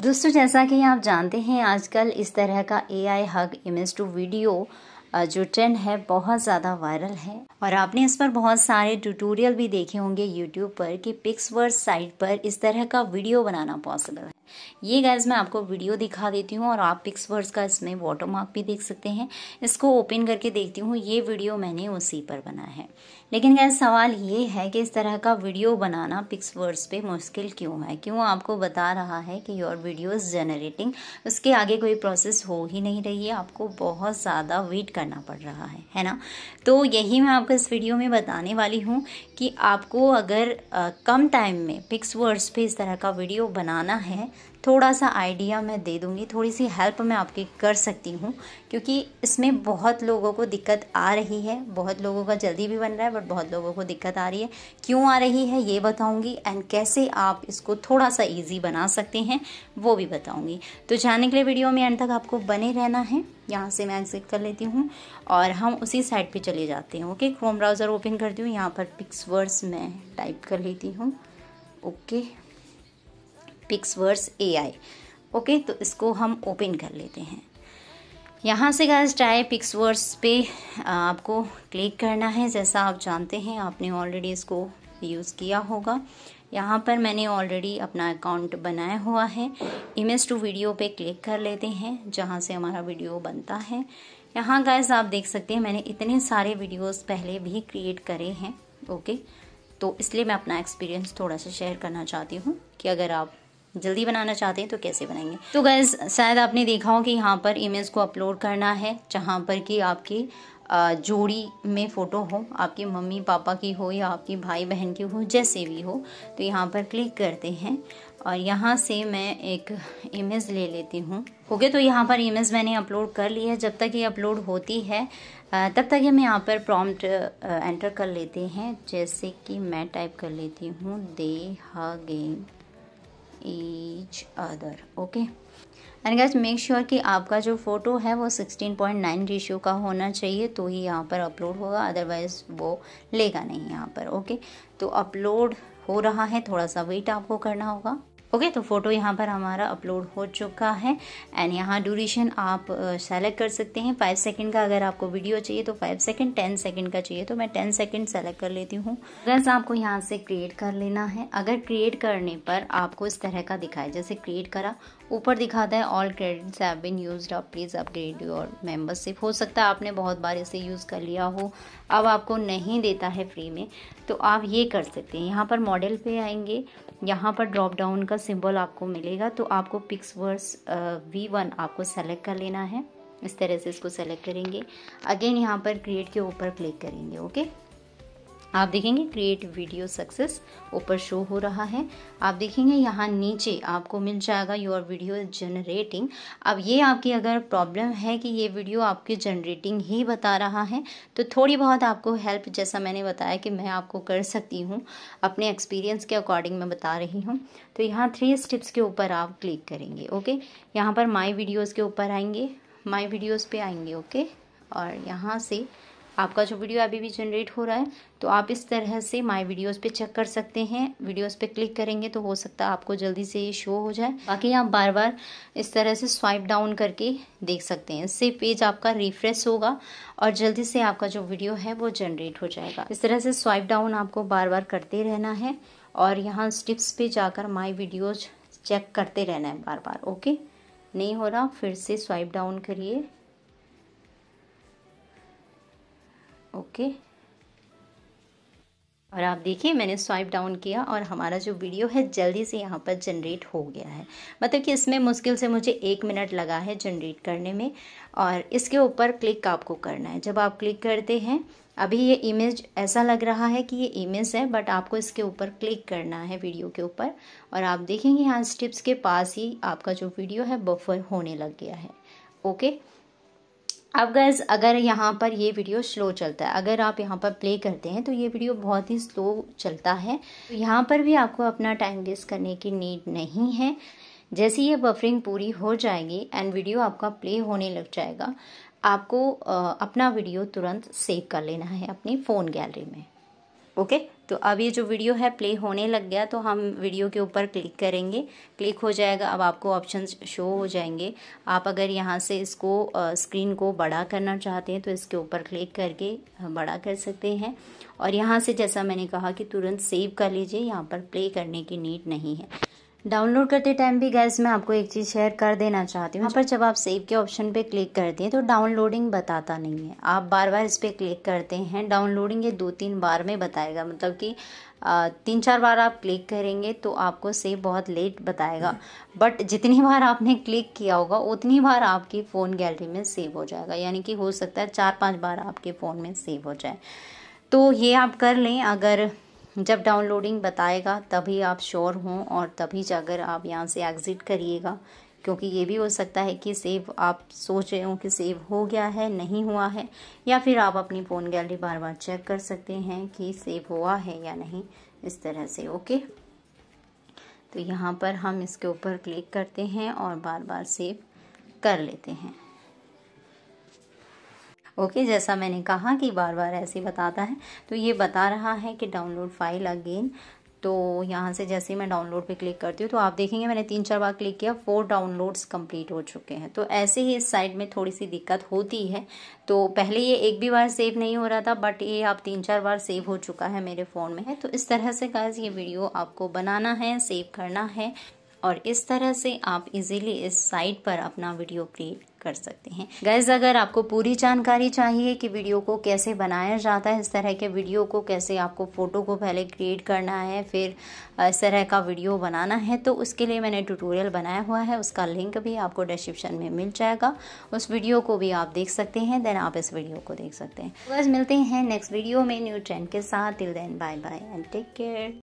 दोस्तों जैसा कि आप जानते हैं आजकल इस तरह का A I hug image to video जो ट्रेंड है बहुत ज़्यादा वायरल है और आपने इस पर बहुत सारे ट्यूटोरियल भी देखे होंगे यूट्यूब पर कि पिक्सवर्स साइट पर इस तरह का वीडियो बनाना पॉसिबल है ये गैस मैं आपको वीडियो दिखा देती हूँ और आप पिक्स वर्ड्स का इसमें वाटर मार्क भी देख सकते हैं इसको ओपन करके देखती हूँ ये वीडियो मैंने उसी पर बनाया है लेकिन गैस सवाल ये है कि इस तरह का वीडियो बनाना पिक्स वर्ड्स पर मुश्किल क्यों है क्यों आपको बता रहा है कि योर वीडियो इज़ जनरेटिंग उसके आगे कोई प्रोसेस हो ही नहीं रही है आपको बहुत ज़्यादा वेट करना पड़ रहा है है ना तो यही मैं आपको इस वीडियो में बताने वाली हूँ कि आपको अगर आ, कम टाइम में पिक्स वर्ड्स पर इस तरह का वीडियो बनाना है थोड़ा सा आइडिया मैं दे दूंगी थोड़ी सी हेल्प मैं आपकी कर सकती हूँ क्योंकि इसमें बहुत लोगों को दिक्कत आ रही है बहुत लोगों का जल्दी भी बन रहा है बट बहुत लोगों को दिक्कत आ रही है क्यों आ रही है ये बताऊँगी एंड कैसे आप इसको थोड़ा सा ईजी बना सकते हैं वो भी बताऊँगी तो जाने के लिए वीडियो में एंड तक आपको बने रहना है यहाँ से मैं एग्जिट कर लेती हूँ और हम उसी साइड पे चले जाते हैं ओके क्रोम ब्राउज़र ओपन करती हूँ यहाँ पर पिक्सवर्ड्स मैं टाइप कर लेती हूँ ओके पिक्सवर्स ए आई ओके तो इसको हम ओपन कर लेते हैं यहाँ से गाइस ट्राई पिक्सवर्स पे आपको क्लिक करना है जैसा आप जानते हैं आपने ऑलरेडी इसको यूज़ किया होगा यहाँ पर मैंने ऑलरेडी अपना अकाउंट बनाया हुआ है इमेज टू वीडियो पे क्लिक कर लेते हैं जहाँ से हमारा वीडियो बनता है यहाँ गाइस आप देख सकते हैं मैंने इतने सारे वीडियोस पहले भी क्रिएट करे हैं ओके तो इसलिए मैं अपना एक्सपीरियंस थोड़ा सा शेयर करना चाहती हूँ कि अगर आप जल्दी बनाना चाहते हैं तो कैसे बनाएंगे तो गैस शायद आपने देखा हो कि यहाँ पर इमेज को अपलोड करना है जहाँ पर कि आपकी जोड़ी में फ़ोटो हो आपकी मम्मी पापा की हो या आपकी भाई बहन की हो जैसे भी हो तो यहाँ पर क्लिक करते हैं और यहाँ से मैं एक इमेज ले लेती हूँ ओके तो यहाँ पर इमेज मैंने अपलोड कर ली है जब तक ये अपलोड होती है तब तक हम यहाँ पर प्रॉम्प्ट एंटर कर लेते हैं जैसे कि मैं टाइप कर लेती हूँ they hug them each other okay and guys make sure कि आपका जो फ़ोटो है वो 16.9 रेशियो का होना चाहिए तो ही यहाँ पर अपलोड होगा अदरवाइज़ वो लेगा नहीं यहाँ पर ओके okay? तो अपलोड हो रहा है थोड़ा सा वेट आपको करना होगा ओके तो फ़ोटो यहाँ पर हमारा अपलोड हो चुका है एंड यहाँ ड्यूरेशन आप सेलेक्ट कर सकते हैं फाइव सेकेंड का अगर आपको वीडियो चाहिए तो फाइव सेकेंड टेन सेकेंड का चाहिए तो मैं टेन सेकेंड सेलेक्ट कर लेती हूँ बस आपको यहाँ से क्रिएट कर लेना है अगर क्रिएट करने पर आपको इस तरह का दिखाए जैसे क्रिएट करा ऊपर दिखाता है all credits have been used up please upgrade your membership हो सकता है आपने बहुत बार इसे यूज़ कर लिया हो अब आपको नहीं देता है फ्री में तो आप ये कर सकते हैं यहाँ पर मॉडल पे आएंगे यहाँ पर ड्रॉप डाउन का का सिंबल आपको मिलेगा तो आपको पिक्स वर्स वी वन आपको सेलेक्ट कर लेना है इस तरह से इसको सेलेक्ट करेंगे अगेन यहाँ पर क्रिएट के ऊपर क्लिक करेंगे ओके आप देखेंगे क्रिएट वीडियो सक्सेस ऊपर शो हो रहा है आप देखेंगे यहाँ नीचे आपको मिल जाएगा योर वीडियो जनरेटिंग अब ये आपकी अगर प्रॉब्लम है कि ये वीडियो आपकी जनरेटिंग ही बता रहा है तो थोड़ी बहुत आपको हेल्प जैसा मैंने बताया कि मैं आपको कर सकती हूँ अपने एक्सपीरियंस के अकॉर्डिंग मैं बता रही हूँ तो यहाँ थ्री स्टिप्स के ऊपर आप क्लिक करेंगे ओके यहाँ पर माई वीडियोज़ के ऊपर आएंगे माई वीडियोज़ पर आएंगे ओके और यहाँ से आपका जो वीडियो अभी भी जनरेट हो रहा है तो आप इस तरह से माय वीडियोस पे चेक कर सकते हैं वीडियोस पे क्लिक करेंगे तो हो सकता है आपको जल्दी से ये शो हो जाए बाकी आप बार बार इस तरह से स्वाइप डाउन करके देख सकते हैं इससे पेज आपका रिफ्रेश होगा और जल्दी से आपका जो वीडियो है वो जनरेट हो जाएगा इस तरह से स्वाइप डाउन आपको बार बार करते रहना है और यहाँ स्टिप्स पे जाकर माई वीडियोज चेक करते रहना है बार बार ओके नहीं हो रहा फिर से स्वाइप डाउन करिए ओके और आप देखिए मैंने स्वाइप डाउन किया और हमारा जो वीडियो है जल्दी से यहाँ पर जनरेट हो गया है मतलब कि इसमें मुश्किल से मुझे एक मिनट लगा है जनरेट करने में और इसके ऊपर क्लिक आपको करना है जब आप क्लिक करते हैं अभी ये इमेज ऐसा लग रहा है कि ये इमेज है बट आपको इसके ऊपर क्लिक करना है वीडियो के ऊपर और आप देखेंगे यहाँ स्टिप्स के पास ही आपका जो वीडियो है बफर होने लग गया है ओके अब गैस अगर यहाँ पर ये वीडियो स्लो चलता है अगर आप यहाँ पर प्ले करते हैं तो ये वीडियो बहुत ही स्लो चलता है तो यहाँ पर भी आपको अपना टाइम वेस्ट करने की नीड नहीं है जैसे ये बफरिंग पूरी हो जाएगी एंड वीडियो आपका प्ले होने लग जाएगा आपको अपना वीडियो तुरंत सेव कर लेना है अपनी फ़ोन गैलरी में ओके तो अब ये जो वीडियो है प्ले होने लग गया तो हम वीडियो के ऊपर क्लिक करेंगे क्लिक हो जाएगा अब आपको ऑप्शन शो हो जाएंगे आप अगर यहाँ से इसको स्क्रीन को बड़ा करना चाहते हैं तो इसके ऊपर क्लिक करके बड़ा कर सकते हैं और यहाँ से जैसा मैंने कहा कि तुरंत सेव कर लीजिए यहाँ पर प्ले करने की नीड नहीं है डाउनलोड करते टाइम भी गैस मैं आपको एक चीज़ शेयर कर देना चाहती हूँ यहाँ पर जब आप सेव के ऑप्शन पे क्लिक करते हैं तो डाउनलोडिंग बताता नहीं है आप बार बार इस पर क्लिक करते हैं डाउनलोडिंग ये दो तीन बार में बताएगा मतलब कि तीन चार बार आप क्लिक करेंगे तो आपको सेव बहुत लेट बताएगा बट जितनी बार आपने क्लिक किया होगा उतनी बार आपकी फ़ोन गैलरी में सेव हो जाएगा यानी कि हो सकता है चार पाँच बार आपके फ़ोन में सेव हो जाए तो ये आप कर लें अगर जब डाउनलोडिंग बताएगा तभी आप श्योर हों और तभी जाकर आप यहाँ से एग्ज़िट करिएगा क्योंकि ये भी हो सकता है कि सेव आप सोच रहे हो कि सेव हो गया है नहीं हुआ है या फिर आप अपनी फ़ोन गैलरी बार बार चेक कर सकते हैं कि सेव हुआ है या नहीं इस तरह से ओके तो यहाँ पर हम इसके ऊपर क्लिक करते हैं और बार बार सेव कर लेते हैं ओके जैसा मैंने कहा कि बार बार ऐसे बताता है तो ये बता रहा है कि डाउनलोड फाइल अगेन तो यहाँ से जैसे ही मैं डाउनलोड पे क्लिक करती हूँ तो आप देखेंगे मैंने तीन चार बार क्लिक किया फोर डाउनलोड्स कंप्लीट हो चुके हैं तो ऐसे ही इस साइड में थोड़ी सी दिक्कत होती है तो पहले ये एक भी बार सेव नहीं हो रहा था बट ये आप तीन चार बार सेव हो चुका है मेरे फ़ोन में है तो इस तरह से गाइज ये वीडियो आपको बनाना है सेव करना है और इस तरह से आप इजीली इस साइट पर अपना वीडियो क्रिएट कर सकते हैं गैस अगर आपको पूरी जानकारी चाहिए कि वीडियो को कैसे बनाया जाता है इस तरह के वीडियो को कैसे आपको फ़ोटो को पहले क्रिएट करना है फिर इस तरह का वीडियो बनाना है तो उसके लिए मैंने ट्यूटोरियल बनाया हुआ है उसका लिंक भी आपको डिस्क्रिप्शन में मिल जाएगा उस वीडियो को भी आप देख सकते हैं देन आप इस वीडियो को देख सकते हैं बस मिलते हैं नेक्स्ट वीडियो में न्यू ट्रेंड के साथ till then bye bye and take care